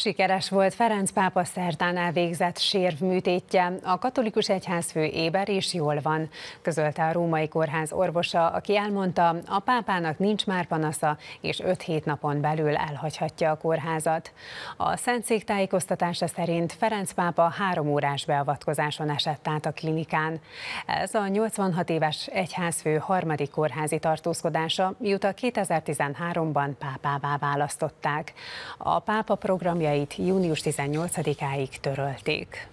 Sikeres volt Ferenc pápa szerdán elvégzett sérvműtétje. A katolikus egyházfő éber és jól van, közölte a római kórház orvosa, aki elmondta, a pápának nincs már panasza, és 5 hét napon belül elhagyhatja a kórházat. A Szentszék tájékoztatása szerint Ferenc pápa három órás beavatkozáson esett át a klinikán. Ez a 86 éves egyházfő harmadik kórházi tartózkodása, miután 2013-ban pápává választották. A pápa programja újságírójait június 18-áig törölték.